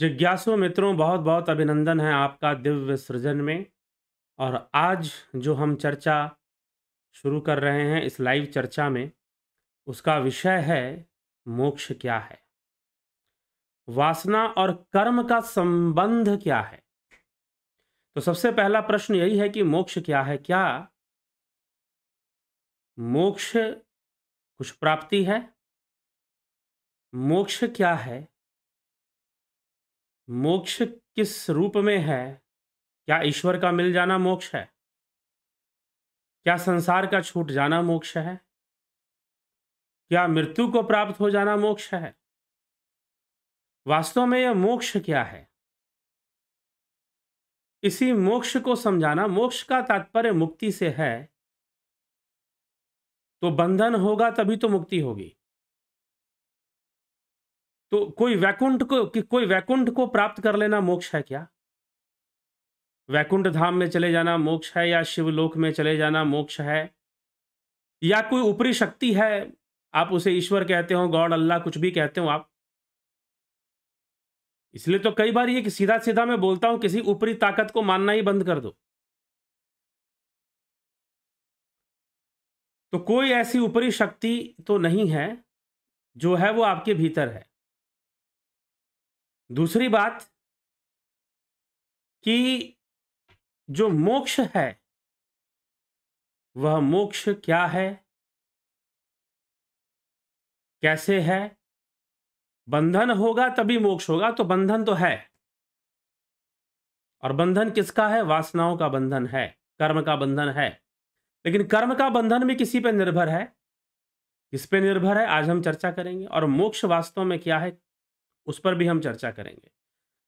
जिज्ञासु मित्रों बहुत बहुत अभिनंदन है आपका दिव्य सृजन में और आज जो हम चर्चा शुरू कर रहे हैं इस लाइव चर्चा में उसका विषय है मोक्ष क्या है वासना और कर्म का संबंध क्या है तो सबसे पहला प्रश्न यही है कि मोक्ष क्या है क्या मोक्ष कुछ प्राप्ति है मोक्ष क्या है मोक्ष किस रूप में है क्या ईश्वर का मिल जाना मोक्ष है क्या संसार का छूट जाना मोक्ष है क्या मृत्यु को प्राप्त हो जाना मोक्ष है वास्तव में यह मोक्ष क्या है इसी मोक्ष को समझाना मोक्ष का तात्पर्य मुक्ति से है तो बंधन होगा तभी तो मुक्ति होगी तो कोई वैकुंठ को कि कोई वैकुंठ को प्राप्त कर लेना मोक्ष है क्या वैकुंठ धाम में चले जाना मोक्ष है या शिवलोक में चले जाना मोक्ष है या कोई ऊपरी शक्ति है आप उसे ईश्वर कहते हो गॉड अल्लाह कुछ भी कहते हो आप इसलिए तो कई बार ये सीधा सीधा मैं बोलता हूं किसी ऊपरी ताकत को मानना ही बंद कर दो तो कोई ऐसी ऊपरी शक्ति तो नहीं है जो है वो आपके भीतर है दूसरी बात कि जो मोक्ष है वह मोक्ष क्या है कैसे है बंधन होगा तभी मोक्ष होगा तो बंधन तो है और बंधन किसका है वासनाओं का बंधन है कर्म का बंधन है लेकिन कर्म का बंधन भी किसी पर निर्भर है किस पे निर्भर है आज हम चर्चा करेंगे और मोक्ष वास्तव में क्या है उस पर भी हम चर्चा करेंगे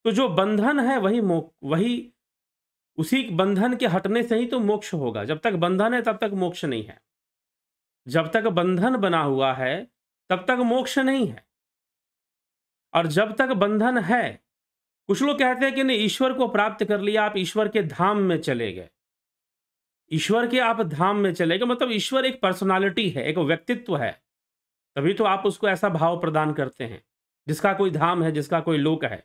तो जो बंधन है वही वही उसी बंधन के हटने से ही तो मोक्ष होगा जब तक बंधन है तब तक मोक्ष नहीं है जब तक बंधन बना हुआ है तब तक मोक्ष नहीं है और जब तक बंधन है कुछ लोग कहते हैं कि नहीं ईश्वर को प्राप्त कर लिया आप ईश्वर के धाम में चले गए ईश्वर के आप धाम में चले गए मतलब ईश्वर एक पर्सनालिटी है एक व्यक्तित्व है तभी तो आप उसको ऐसा भाव प्रदान करते हैं जिसका कोई धाम है जिसका कोई लोक है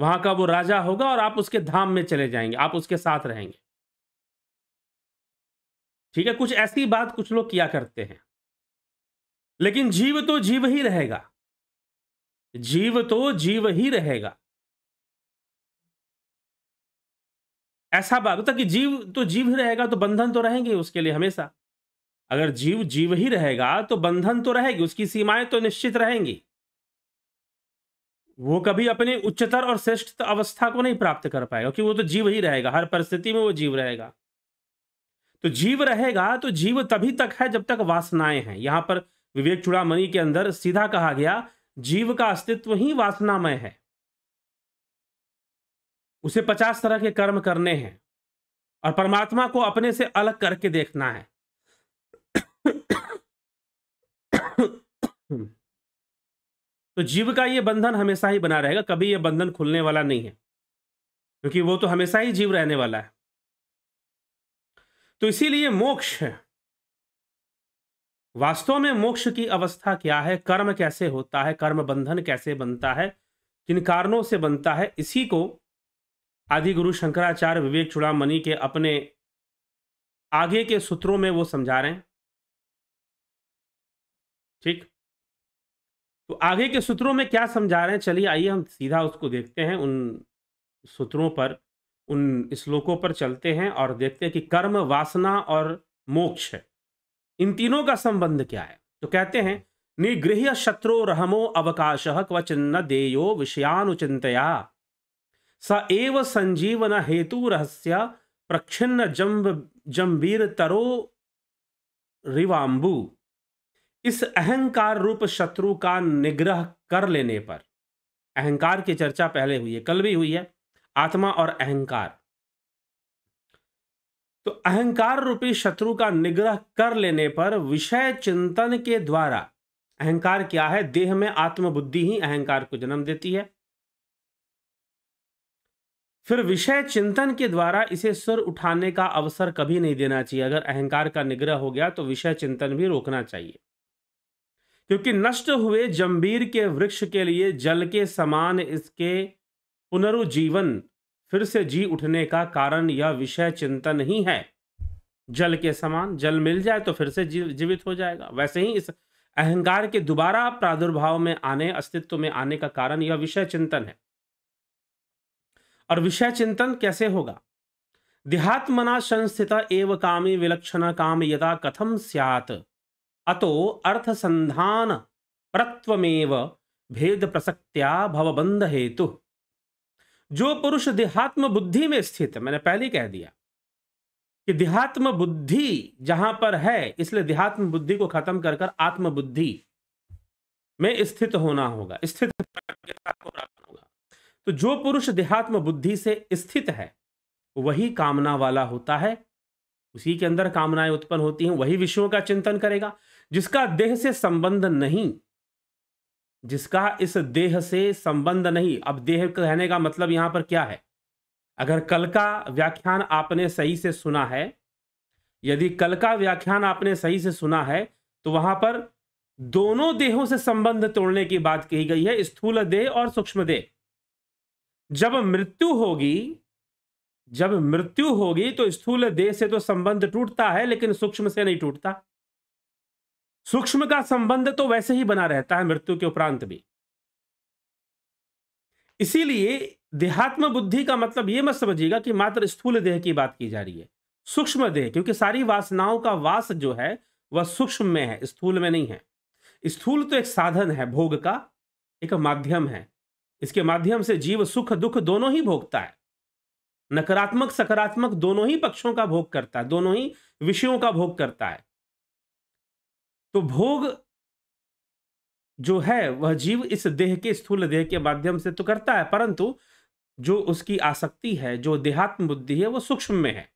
वहां का वो राजा होगा और आप उसके धाम में चले जाएंगे आप उसके साथ रहेंगे ठीक है कुछ ऐसी बात कुछ लोग किया करते हैं लेकिन जीव तो जीव ही रहेगा जीव तो जीव ही रहेगा ऐसा बात होता मतलब कि जीव तो जीव ही रहेगा तो बंधन तो रहेंगे उसके लिए हमेशा अगर जीव जीव ही रहेगा तो बंधन तो रहेगी उसकी सीमाएं तो निश्चित रहेंगी वो कभी अपने उच्चतर और श्रेष्ठ अवस्था को नहीं प्राप्त कर पाएगा क्योंकि वो तो जीव ही रहेगा हर परिस्थिति में वो जीव रहेगा तो जीव रहेगा तो जीव तभी तक है जब तक वासनाएं हैं यहां पर विवेक चुड़ामणि के अंदर सीधा कहा गया जीव का अस्तित्व ही वासनामय है उसे पचास तरह के कर्म करने हैं और परमात्मा को अपने से अलग करके देखना है तो जीव का ये बंधन हमेशा ही बना रहेगा कभी ये बंधन खुलने वाला नहीं है क्योंकि वो तो हमेशा ही जीव रहने वाला है तो इसीलिए मोक्ष है वास्तव में मोक्ष की अवस्था क्या है कर्म कैसे होता है कर्म बंधन कैसे बनता है किन कारणों से बनता है इसी को आदि गुरु शंकराचार्य विवेक चुड़ामी के अपने आगे के सूत्रों में वो समझा रहे हैं ठीक तो आगे के सूत्रों में क्या समझा रहे हैं चलिए आइए हम सीधा उसको देखते हैं उन सूत्रों पर उन श्लोकों पर चलते हैं और देखते हैं कि कर्म वासना और मोक्ष इन तीनों का संबंध क्या है तो कहते हैं निगृह शत्रु रहमो अवकाश क्वचिन्न देयो विषयानुचितया स एव संजीवन हेतु रहस्य प्रक्षिन्न जम्ब जम्बीर तरो रिवाम्बू इस अहंकार रूप शत्रु का निग्रह कर लेने पर अहंकार की चर्चा पहले हुई है कल भी हुई है आत्मा और अहंकार तो अहंकार रूपी शत्रु का निग्रह कर लेने पर विषय चिंतन के द्वारा अहंकार क्या है देह में आत्मबुद्धि ही अहंकार को जन्म देती है फिर विषय चिंतन के द्वारा इसे सुर उठाने का अवसर कभी नहीं देना चाहिए अगर अहंकार का निग्रह हो गया तो विषय चिंतन भी रोकना चाहिए क्योंकि नष्ट हुए जम्बीर के वृक्ष के लिए जल के समान इसके पुनरुज्जीवन फिर से जी उठने का कारण यह विषय चिंतन ही है जल के समान जल मिल जाए तो फिर से जीव जीवित हो जाएगा वैसे ही इस अहंकार के दोबारा प्रादुर्भाव में आने अस्तित्व में आने का कारण यह विषय चिंतन है और विषय चिंतन कैसे होगा देहात्मना संस्थित एव कामी विलक्षण काम यदा कथम स्यात अतो अर्थसंधान परत्वमेव भेद प्रसक्त्या भवबंध हेतु जो पुरुष देहात्म बुद्धि में स्थित मैंने पहले कह दिया कि देहात्म बुद्धि जहां पर है इसलिए देहात्म बुद्धि को खत्म कर कर आत्मबुद्धि में स्थित होना होगा स्थित होगा तो जो पुरुष देहात्म बुद्धि से स्थित है वही कामना वाला होता है उसी के अंदर कामनाएं उत्पन्न होती हैं वही विषयों का चिंतन करेगा जिसका देह से संबंध नहीं जिसका इस देह से संबंध नहीं अब देह कहने का मतलब यहां पर क्या है अगर कल का व्याख्यान आपने सही से सुना है यदि कल का व्याख्यान आपने सही से सुना है तो वहां पर दोनों देहों से संबंध तोड़ने की बात कही गई है स्थूल देह और सूक्ष्म देह जब मृत्यु होगी जब मृत्यु होगी तो स्थूल देह से तो संबंध टूटता है लेकिन सूक्ष्म से नहीं टूटता सूक्ष्म का संबंध तो वैसे ही बना रहता है मृत्यु के उपरांत भी इसीलिए देहात्म बुद्धि का मतलब यह मत समझिएगा कि मात्र स्थूल देह की बात की जा रही है सूक्ष्म देह क्योंकि सारी वासनाओं का वास जो है वह सूक्ष्म में है स्थूल में नहीं है स्थूल तो एक साधन है भोग का एक माध्यम है इसके माध्यम से जीव सुख दुख दोनों ही भोगता है नकारात्मक सकारात्मक दोनों ही पक्षों का भोग करता है दोनों ही विषयों का भोग करता है तो भोग जो है वह जीव इस देह के स्थूल देह के माध्यम से तो करता है परंतु जो उसकी आसक्ति है जो देहात्म बुद्धि है वह सूक्ष्म में है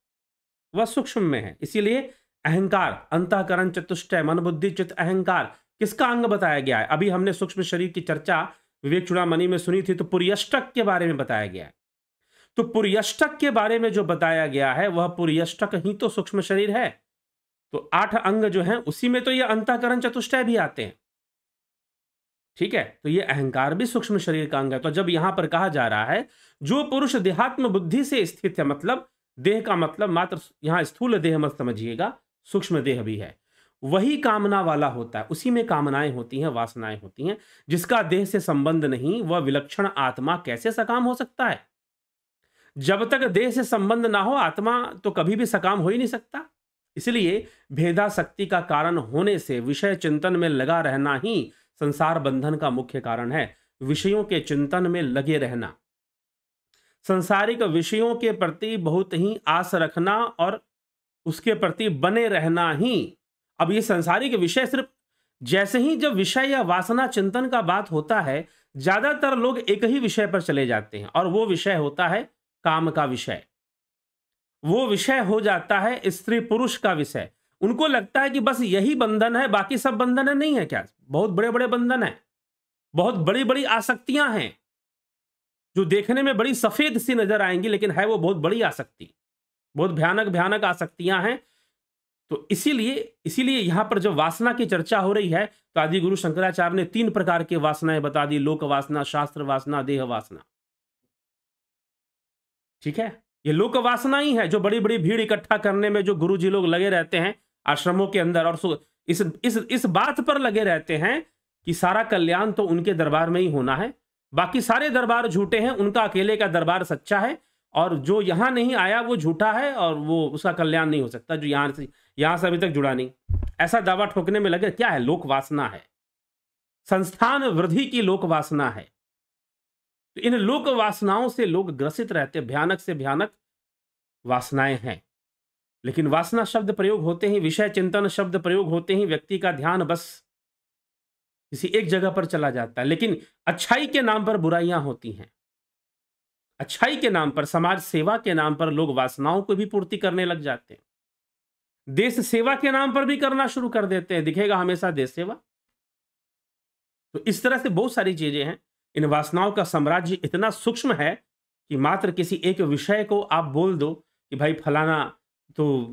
वह सूक्ष्म में है इसीलिए अहंकार अंतकरण चतुष्टय मन बुद्धि चित अहंकार किसका अंग बताया गया है अभी हमने सूक्ष्म शरीर की चर्चा विवेक चुड़ामणि में सुनी थी तो पुर्यष्टक के बारे में बताया गया है तो पुर्यष्टक के बारे में जो बताया गया है वह पुर्यष्टक ही तो सूक्ष्म शरीर है तो आठ अंग जो हैं उसी में तो ये अंतःकरण चतुष्टय भी आते हैं ठीक है तो ये अहंकार भी सूक्ष्म शरीर का अंग है तो जब यहां पर कहा जा रहा है जो पुरुष देहात्म बुद्धि से स्थित है मतलब देह का मतलब मात्र यहां स्थूल देह मत समझिएगा सूक्ष्म देह भी है वही कामना वाला होता है उसी में कामनाएं होती हैं वासनाएं होती हैं जिसका देह से संबंध नहीं वह विलक्षण आत्मा कैसे सकाम हो सकता है जब तक देह से संबंध ना हो आत्मा तो कभी भी सकाम हो ही नहीं सकता इसलिए भेदाशक्ति का कारण होने से विषय चिंतन में लगा रहना ही संसार बंधन का मुख्य कारण है विषयों के चिंतन में लगे रहना संसारिक विषयों के प्रति बहुत ही आस रखना और उसके प्रति बने रहना ही अब ये संसारिक विषय सिर्फ जैसे ही जब विषय या वासना चिंतन का बात होता है ज्यादातर लोग एक ही विषय पर चले जाते हैं और वो विषय होता है काम का विषय वो विषय हो जाता है स्त्री पुरुष का विषय उनको लगता है कि बस यही बंधन है बाकी सब बंधन है नहीं है क्या बहुत बड़े बड़े बंधन है बहुत बड़ी बड़ी आसक्तियां हैं जो देखने में बड़ी सफेद सी नजर आएंगी लेकिन है वो बहुत बड़ी आसक्ति बहुत भयानक भयानक आसक्तियां हैं तो इसीलिए इसीलिए यहां पर जब वासना की चर्चा हो रही है तो आदि गुरु शंकराचार्य ने तीन प्रकार की वासनाएं बता दी लोक वासना शास्त्र वासना देह वासना ठीक है ये लोक वासना ही है जो बड़ी बड़ी भीड़ इकट्ठा करने में जो गुरु जी लोग लगे रहते हैं आश्रमों के अंदर और इस इस इस बात पर लगे रहते हैं कि सारा कल्याण तो उनके दरबार में ही होना है बाकी सारे दरबार झूठे हैं उनका अकेले का दरबार सच्चा है और जो यहाँ नहीं आया वो झूठा है और वो उसका कल्याण नहीं हो सकता जो यहाँ से यहाँ से अभी तक जुड़ा नहीं ऐसा दावा ठोकने में लगे क्या है लोक वासना है संस्थान वृद्धि की लोक वासना है तो इन लोक वासनाओं से लोग ग्रसित रहते भयानक से भयानक वासनाएं हैं लेकिन वासना शब्द प्रयोग होते ही विषय चिंतन शब्द प्रयोग होते ही व्यक्ति का ध्यान बस किसी एक जगह पर चला जाता है लेकिन अच्छाई के नाम पर बुराइयां होती हैं अच्छाई के नाम पर समाज सेवा के नाम पर लोग वासनाओं को भी पूर्ति करने लग जाते हैं देश सेवा के नाम पर भी करना शुरू कर देते हैं दिखेगा हमेशा देश सेवा तो इस तरह से बहुत सारी चीजें हैं इन वासनाओं का साम्राज्य इतना सूक्ष्म है कि मात्र किसी एक विषय को आप बोल दो कि भाई फलाना तो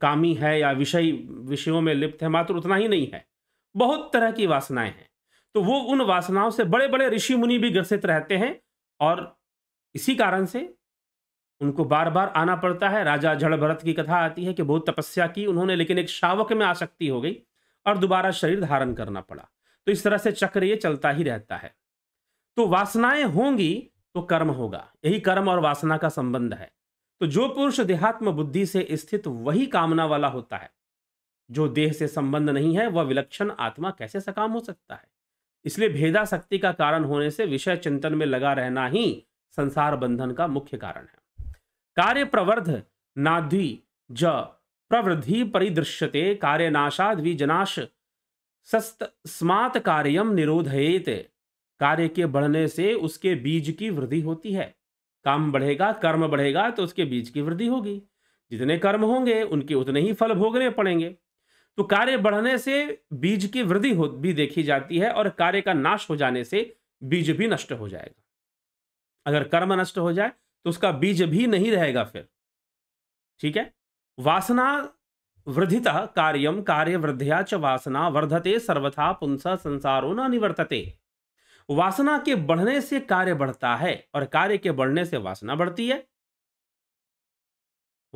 कामी है या विषय विषयों में लिप्त है मात्र उतना ही नहीं है बहुत तरह की वासनाएं हैं तो वो उन वासनाओं से बड़े बड़े ऋषि मुनि भी ग्रसित रहते हैं और इसी कारण से उनको बार बार आना पड़ता है राजा जड़ भरत की कथा आती है कि बहुत तपस्या की उन्होंने लेकिन एक शावक में आसक्ति हो गई और दोबारा शरीर धारण करना पड़ा तो इस तरह से चक्र ये चलता ही रहता है तो वासनाएं होंगी तो कर्म होगा यही कर्म और वासना का संबंध है तो जो पुरुष देहात्म बुद्धि से स्थित वही कामना वाला होता है जो देह से संबंध नहीं है वह विलक्षण आत्मा कैसे सकाम हो सकता है इसलिए भेदा शक्ति का कारण होने से विषय चिंतन में लगा रहना ही संसार बंधन का मुख्य कारण है कार्य प्रवर्ध नाधि ज प्रवृद्धि परिदृश्यते सस्त स्मात कार्यम निरोधयेत कार्य के बढ़ने से उसके बीज की वृद्धि होती है काम बढ़ेगा कर्म बढ़ेगा तो उसके बीज की वृद्धि होगी जितने कर्म होंगे उनके उतने ही फल भोगने पड़ेंगे तो कार्य बढ़ने से बीज की वृद्धि हो भी देखी जाती है और कार्य का नाश हो जाने से बीज भी नष्ट हो जाएगा अगर कर्म नष्ट हो जाए तो उसका बीज भी नहीं रहेगा फिर ठीक है वासना वृद्धिता कार्यम कार्य वृद्धिया च वासना वर्धते सर्वथा पुंसा संसारो न निवर्तते वासना के बढ़ने से कार्य बढ़ता है और कार्य के बढ़ने से वासना बढ़ती है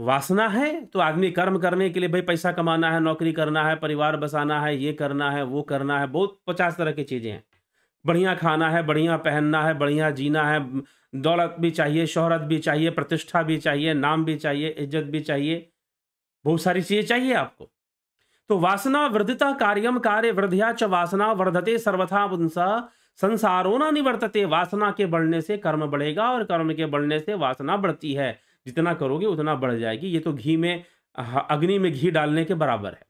वासना है तो आदमी कर्म करने के लिए भाई पैसा कमाना है नौकरी करना है परिवार बसाना है ये करना है वो करना है बहुत पचास तरह की चीज़ें हैं बढ़िया खाना है बढ़िया पहनना है बढ़िया जीना है दौलत भी चाहिए शोहरत भी चाहिए प्रतिष्ठा भी चाहिए नाम भी चाहिए इज्जत भी चाहिए बहुत सारी चीज़ें चाहिए आपको तो वासना वृद्धता कार्यम कार्य वृद्धिया च वासना वर्धते सर्वथा पुंसा ना निवर्तते वासना के बढ़ने से कर्म बढ़ेगा और कर्म के बढ़ने से वासना बढ़ती है जितना करोगे उतना बढ़ जाएगी ये तो घी में अग्नि में घी डालने के बराबर है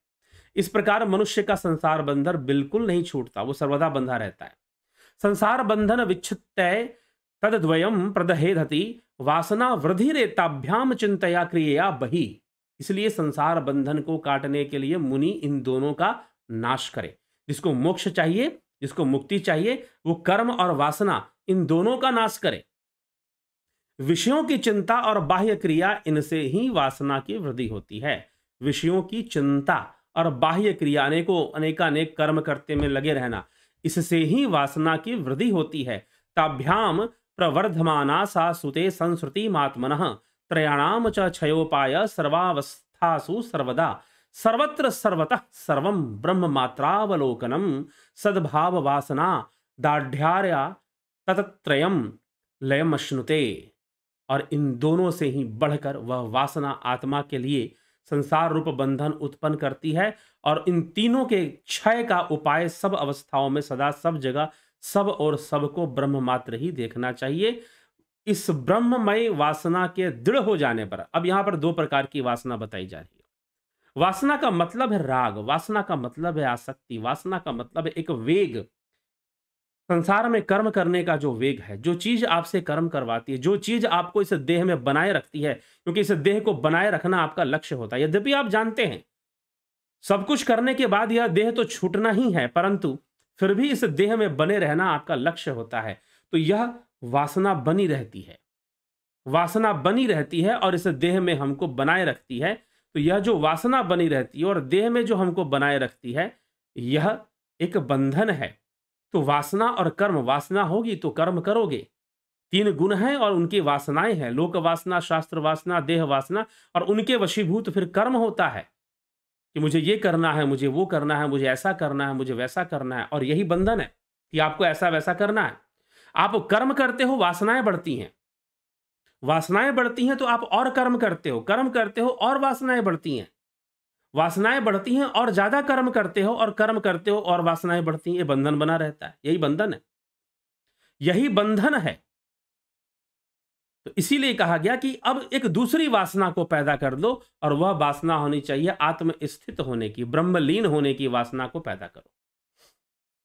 इस प्रकार मनुष्य का संसार बंधन बिल्कुल नहीं छूटता वो सर्वदा बंधा रहता है संसार बंधन तद तदद्वयम प्रदहेधति वासना वृद्धि रेताभ्याम चिंतया क्रिया बही इसलिए संसार बंधन को काटने के लिए मुनि इन दोनों का नाश करे जिसको मोक्ष चाहिए जिसको मुक्ति चाहिए वो कर्म और वासना इन दोनों का नाश करे विषयों की चिंता और बाह्य क्रिया इनसे ही वासना की वृद्धि होती है विषयों की चिंता और बाह्य क्रिया अनेकों अनेकानेक कर्म करते में लगे रहना इससे ही वासना की वृद्धि होती है ताभ्याम प्रवर्धमाना सा सुते संस्कृति मात्मन त्रयाणाम चयोपाय सर्वावस्था सर्वावस्थासु सर्वदा सर्वत्र सर्वतः सर्व ब्रह्म मात्रावलोकनम सद्भाव वासना दाढ़ ततत्रयम लयम अश्नुते और इन दोनों से ही बढ़कर वह वासना आत्मा के लिए संसार रूप बंधन उत्पन्न करती है और इन तीनों के क्षय का उपाय सब अवस्थाओं में सदा सब जगह सब और सबको ब्रह्म मात्र ही देखना चाहिए इस ब्रह्ममय वासना के दृढ़ हो जाने पर अब यहाँ पर दो प्रकार की वासना बताई जा रही है वासना का मतलब है राग वासना का मतलब है आसक्ति वासना का मतलब है एक वेग संसार में कर्म करने का जो वेग है जो चीज आपसे कर्म करवाती है जो चीज आपको इस देह में बनाए रखती है क्योंकि इस देह को बनाए रखना आपका लक्ष्य होता है यद्यपि आप जानते हैं सब कुछ करने के बाद यह देह तो छूटना ही है परंतु फिर भी इस देह में बने रहना आपका लक्ष्य होता है तो यह वासना बनी रहती है वासना बनी रहती है और इस देह में हमको बनाए रखती है तो यह जो वासना बनी रहती है और देह में जो हमको बनाए रखती है यह एक बंधन है तो वासना और कर्म वासना होगी तो कर्म करोगे तीन गुण हैं और उनकी वासनाएं हैं लोक वासना शास्त्र वासना देह वासना और उनके वशीभूत फिर कर्म होता है कि मुझे ये करना है मुझे वो करना है मुझे ऐसा करना है मुझे वैसा करना है और यही बंधन है कि आपको ऐसा वैसा करना है आप कर्म करते हो वासनाएं बढ़ती हैं वासनाएं बढ़ती हैं तो आप और कर्म करते हो कर्म करते हो और वासनाएं बढ़ती हैं वासनाएं बढ़ती हैं और ज़्यादा कर्म करते हो और कर्म करते हो और वासनाएं बढ़ती हैं ये बंधन बना रहता है यही बंधन है यही बंधन है तो इसीलिए कहा गया कि अब एक दूसरी वासना को पैदा कर दो और वह वासना होनी चाहिए आत्मस्थित होने की ब्रह्मलीन होने की वासना को पैदा करो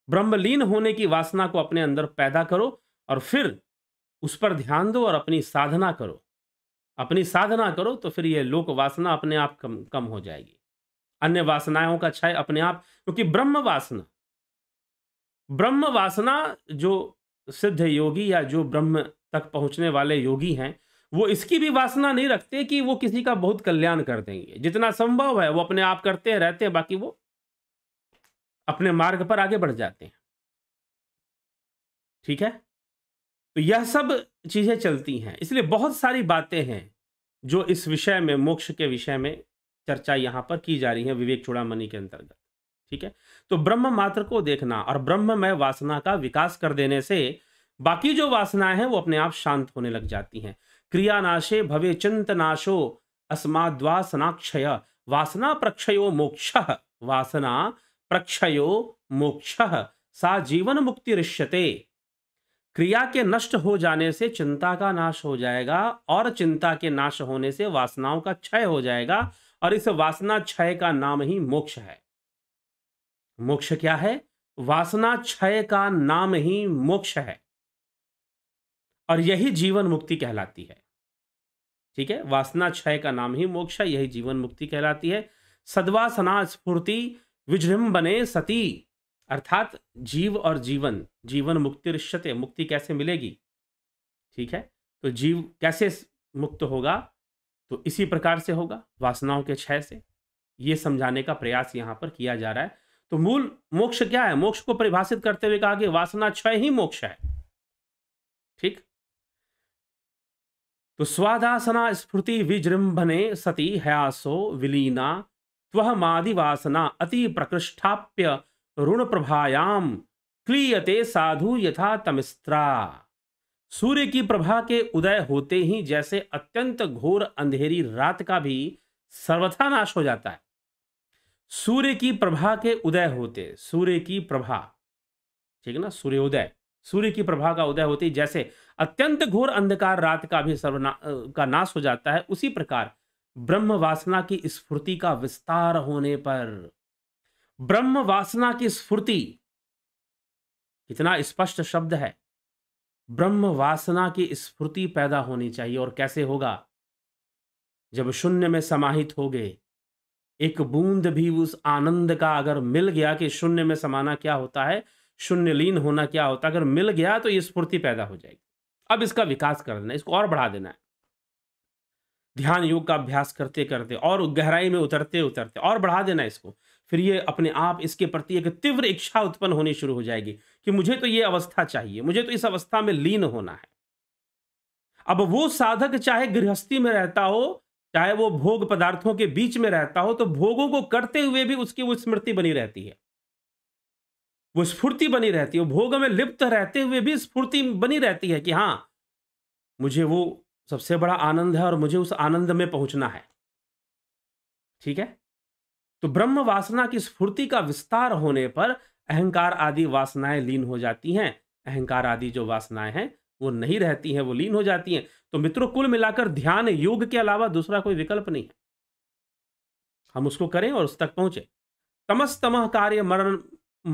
ब्रह्मलीन होने की वासना को अपने अंदर पैदा करो और फिर उस पर ध्यान दो और अपनी साधना करो अपनी साधना करो तो फिर ये लोक वासना अपने आप कम कम हो जाएगी अन्य वासनाओं का क्षय अपने आप क्योंकि ब्रह्म वासना ब्रह्म वासना जो सिद्ध योगी या जो ब्रह्म तक पहुंचने वाले योगी हैं वो इसकी भी वासना नहीं रखते कि वो किसी का बहुत कल्याण कर देंगे जितना संभव है वो अपने आप करते हैं रहते हैं बाकी वो अपने मार्ग पर आगे बढ़ जाते हैं ठीक है तो यह सब चीज़ें चलती हैं इसलिए बहुत सारी बातें हैं जो इस विषय में मोक्ष के विषय में चर्चा यहाँ पर की जा रही है विवेक चूड़ामणि के अंतर्गत ठीक है तो ब्रह्म मात्र को देखना और ब्रह्ममय वासना का विकास कर देने से बाकी जो वासनाएं हैं वो अपने आप शांत होने लग जाती हैं क्रियानाशे भवे चिंतनाशो अस्माद्वासनाक्षय वासना प्रक्षयो मोक्ष वासना प्रक्षयो मोक्ष सा जीवन मुक्ति ऋष्यते क्रिया के नष्ट हो जाने से चिंता का नाश हो जाएगा और चिंता के नाश होने से वासनाओं का क्षय हो जाएगा और इस वासना क्षय का नाम ही मोक्ष है मोक्ष क्या है वासना क्षय का नाम ही मोक्ष है और यही जीवन मुक्ति कहलाती है ठीक है वासना क्षय का नाम ही मोक्ष है यही जीवन मुक्ति कहलाती है सदवासना स्फूर्ति बने सती अर्थात जीव और जीवन जीवन मुक्ति रिश्यते मुक्ति कैसे मिलेगी ठीक है तो जीव कैसे मुक्त होगा तो इसी प्रकार से होगा वासनाओं के क्षय से ये समझाने का प्रयास यहाँ पर किया जा रहा है तो मूल मोक्ष क्या है मोक्ष को परिभाषित करते हुए कहा कि वासना क्षय ही मोक्ष है ठीक तो स्वादासना स्फूर्ति विजृंभने सती हयासो विलीना त्वह मादिवासना अति प्रकृष्ठाप्य ऋण प्रभायाम क्लीयते साधु यथा तमिस्त्रा सूर्य की प्रभा के उदय होते ही जैसे अत्यंत घोर अंधेरी रात का भी सर्वथा नाश हो जाता है सूर्य की प्रभा के उदय होते सूर्य की प्रभा ठीक है ना सूर्योदय सूर्य की प्रभा का उदय होते जैसे अत्यंत घोर अंधकार रात का भी सर्वना का नाश हो जाता है उसी प्रकार ब्रह्म वासना की स्फूर्ति का विस्तार होने पर ब्रह्म वासना की स्फूर्ति कितना स्पष्ट शब्द है ब्रह्म वासना की स्फूर्ति पैदा होनी चाहिए और कैसे होगा जब शून्य में समाहित हो गए एक बूंद भी उस आनंद का अगर मिल गया कि शून्य में समाना क्या होता है शून्य लीन होना क्या होता है अगर मिल गया तो ये स्फूर्ति पैदा हो जाएगी अब इसका विकास कर देना इसको और बढ़ा देना है ध्यान योग का अभ्यास करते करते और गहराई में उतरते उतरते और बढ़ा देना इसको फिर ये अपने आप इसके प्रति एक तीव्र इच्छा उत्पन्न होनी शुरू हो जाएगी कि मुझे तो ये अवस्था चाहिए मुझे तो इस अवस्था में लीन होना है अब वो साधक चाहे गृहस्थी में रहता हो चाहे वो भोग पदार्थों के बीच में रहता हो तो भोगों को करते हुए भी उसकी वो स्मृति बनी रहती है वो स्फूर्ति बनी रहती है भोग में लिप्त रहते हुए भी स्फूर्ति बनी रहती है कि हाँ मुझे वो सबसे बड़ा आनंद है और मुझे उस आनंद में पहुंचना है ठीक है तो ब्रह्म वासना की स्फूर्ति का विस्तार होने पर अहंकार आदि वासनाएं लीन हो जाती हैं अहंकार आदि जो वासनाएं हैं वो नहीं रहती हैं वो लीन हो जाती हैं तो मित्रों कुल मिलाकर ध्यान योग के अलावा दूसरा कोई विकल्प नहीं है हम उसको करें और उस तक पहुंचे तमस्तम कार्य मरण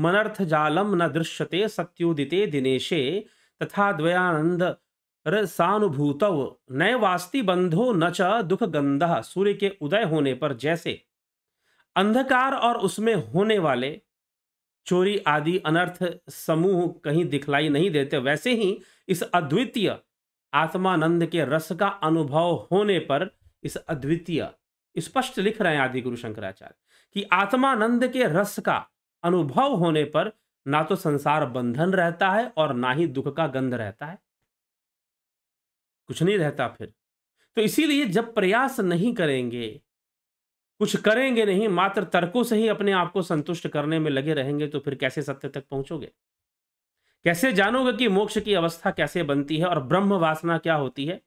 मनर्थ जालम न दृश्यते सत्युदिते दिनेशे तथा द्वयानंद रसानुभूतव नए वास्ति बंधो न च दुख गंध सूर्य के उदय होने पर जैसे अंधकार और उसमें होने वाले चोरी आदि अनर्थ समूह कहीं दिखलाई नहीं देते वैसे ही इस अद्वितीय आत्मानंद के रस का अनुभव होने पर इस अद्वितीय स्पष्ट लिख रहे हैं आदि गुरु शंकराचार्य कि आत्मानंद के रस का अनुभव होने पर ना तो संसार बंधन रहता है और ना ही दुख का गंध रहता है कुछ नहीं रहता फिर तो इसीलिए जब प्रयास नहीं करेंगे कुछ करेंगे नहीं मात्र तर्कों से ही अपने आप को संतुष्ट करने में लगे रहेंगे तो फिर कैसे सत्य तक पहुंचोगे कैसे जानोगे कि मोक्ष की अवस्था कैसे बनती है और ब्रह्म वासना क्या होती है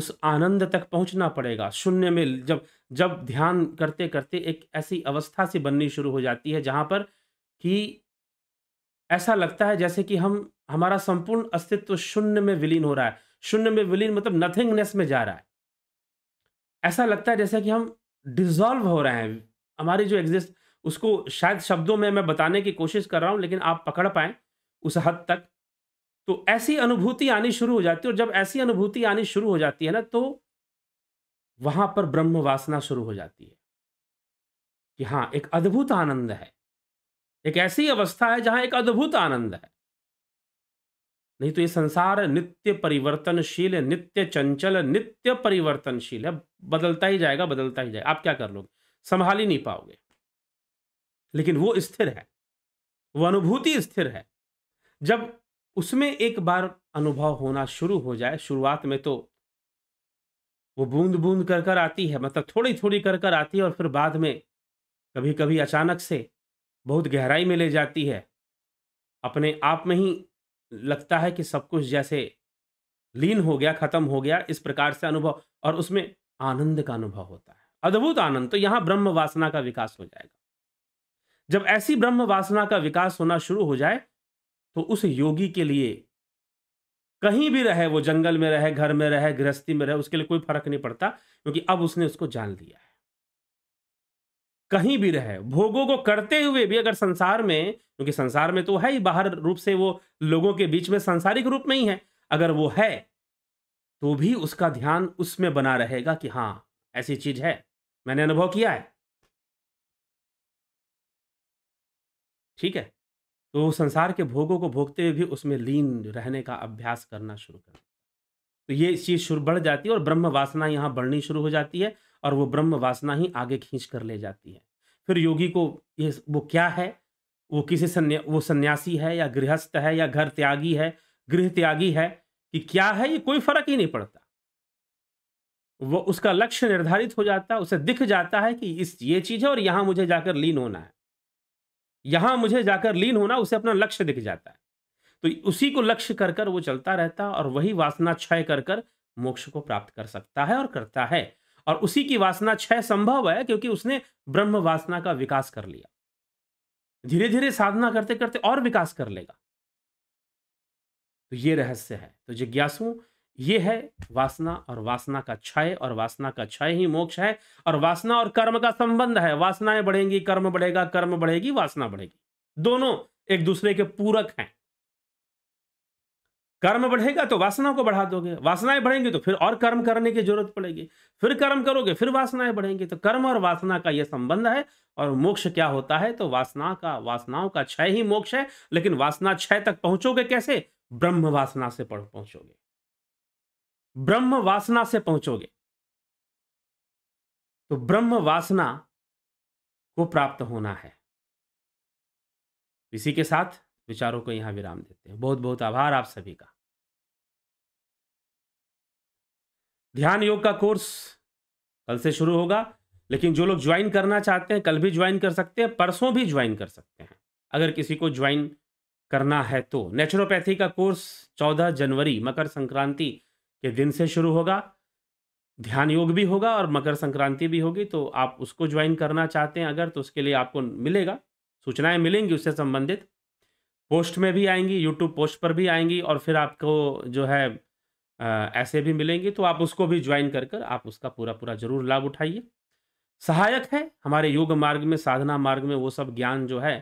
उस आनंद तक पहुंचना पड़ेगा शून्य में जब जब ध्यान करते करते एक ऐसी अवस्था से बननी शुरू हो जाती है जहां पर कि ऐसा लगता है जैसे कि हम हमारा संपूर्ण अस्तित्व शून्य में विलीन हो रहा है शून्य में विलीन मतलब नथिंगनेस में जा रहा है ऐसा लगता है जैसे कि हम डिजॉल्व हो रहे हैं हमारी जो एग्जिस्ट उसको शायद शब्दों में मैं बताने की कोशिश कर रहा हूँ लेकिन आप पकड़ पाए उस हद तक तो ऐसी अनुभूति आनी शुरू हो जाती है और जब ऐसी अनुभूति आनी शुरू हो जाती है ना तो वहाँ पर ब्रह्म वासना शुरू हो जाती है कि हाँ एक अद्भुत आनंद है एक ऐसी अवस्था है जहाँ एक अद्भुत आनंद है नहीं तो ये संसार नित्य परिवर्तनशील है नित्य चंचल नित्य परिवर्तनशील है बदलता ही जाएगा बदलता ही जाएगा आप क्या कर लोगे संभाल ही नहीं पाओगे लेकिन वो स्थिर है वो अनुभूति स्थिर है जब उसमें एक बार अनुभव होना शुरू हो जाए शुरुआत में तो वो बूंद बूंद कर कर आती है मतलब थोड़ी थोड़ी कर कर आती है और फिर बाद में कभी कभी अचानक से बहुत गहराई में ले जाती है अपने आप में ही लगता है कि सब कुछ जैसे लीन हो गया खत्म हो गया इस प्रकार से अनुभव और उसमें आनंद का अनुभव होता है अद्भुत आनंद तो यहां ब्रह्म वासना का विकास हो जाएगा जब ऐसी ब्रह्म वासना का विकास होना शुरू हो जाए तो उस योगी के लिए कहीं भी रहे वो जंगल में रहे घर में रहे गृहस्थी में रहे उसके लिए कोई फर्क नहीं पड़ता क्योंकि अब उसने उसको जान लिया है कहीं भी रहे भोगों को करते हुए भी अगर संसार में क्योंकि संसार में तो है ही बाहर रूप से वो लोगों के बीच में सांसारिक रूप में ही है अगर वो है तो भी उसका ध्यान उसमें बना रहेगा कि हाँ ऐसी चीज है मैंने अनुभव किया है ठीक है तो संसार के भोगों को भोगते हुए भी उसमें लीन रहने का अभ्यास करना शुरू कर तो ये चीज़ शुरू बढ़ जाती है और ब्रह्म वासना यहाँ बढ़नी शुरू हो जाती है और वो ब्रह्म वासना ही आगे खींच कर ले जाती है फिर योगी को ये वो क्या है वो किसी सन्या, वो सन्यासी है या गृहस्थ है या घर त्यागी है गृह त्यागी है कि क्या है ये कोई फर्क ही नहीं पड़ता वो उसका लक्ष्य निर्धारित हो जाता है उसे दिख जाता है कि इस ये चीज है और यहां मुझे जाकर लीन होना है यहां मुझे जाकर लीन होना उसे अपना लक्ष्य दिख जाता है तो उसी को लक्ष्य कर कर वो चलता रहता है और वही वासना क्षय कर कर मोक्ष को प्राप्त कर सकता है और करता है और उसी की वासना क्षय संभव है क्योंकि उसने ब्रह्म वासना का विकास कर लिया धीरे धीरे साधना करते करते और विकास कर लेगा तो ये रहस्य है तो जिज्ञासु ये है वासना और वासना का क्षय और वासना का क्षय ही मोक्ष है और वासना और कर्म का संबंध है वासनाएं बढ़ेंगी कर्म बढ़ेगा कर्म बढ़ेगी वासना बढ़ेगी दोनों एक दूसरे के पूरक हैं कर्म बढ़ेगा तो वासना को बढ़ा दोगे वासनाएं बढ़ेंगी तो फिर और कर्म करने की जरूरत पड़ेगी फिर कर्म करोगे फिर वासनाएं बढ़ेंगी तो कर्म और वासना का यह संबंध है और मोक्ष क्या होता है तो वासना का वासनाओं का क्षय ही मोक्ष है लेकिन वासना क्षय तक पहुंचोगे कैसे ब्रह्म वासना से पहुंचोगे ब्रह्म वासना से पहुंचोगे तो ब्रह्म वासना को प्राप्त होना है इसी के साथ विचारों को यहां विराम देते हैं बहुत बहुत आभार आप सभी का ध्यान योग का कोर्स कल से शुरू होगा लेकिन जो लोग ज्वाइन करना चाहते हैं कल भी ज्वाइन कर सकते हैं परसों भी ज्वाइन कर सकते हैं अगर किसी को ज्वाइन करना है तो नेचुरोपैथी का कोर्स 14 जनवरी मकर संक्रांति के दिन से शुरू होगा ध्यान योग भी होगा और मकर संक्रांति भी होगी तो आप उसको ज्वाइन करना चाहते हैं अगर तो उसके लिए आपको मिलेगा सूचनाएं मिलेंगी उससे संबंधित पोस्ट में भी आएंगी यूट्यूब पोस्ट पर भी आएंगी और फिर आपको जो है ऐसे भी मिलेंगे तो आप उसको भी ज्वाइन कर कर आप उसका पूरा पूरा जरूर लाभ उठाइए सहायक है हमारे योग मार्ग में साधना मार्ग में वो सब ज्ञान जो है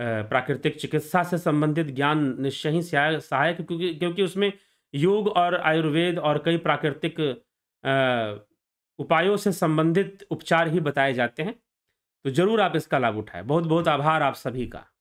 प्राकृतिक चिकित्सा से संबंधित ज्ञान निश्चय ही सहायक क्योंकि क्योंकि उसमें योग और आयुर्वेद और कई प्राकृतिक उपायों से संबंधित उपचार ही बताए जाते हैं तो ज़रूर आप इसका लाभ उठाएं बहुत बहुत आभार आप सभी का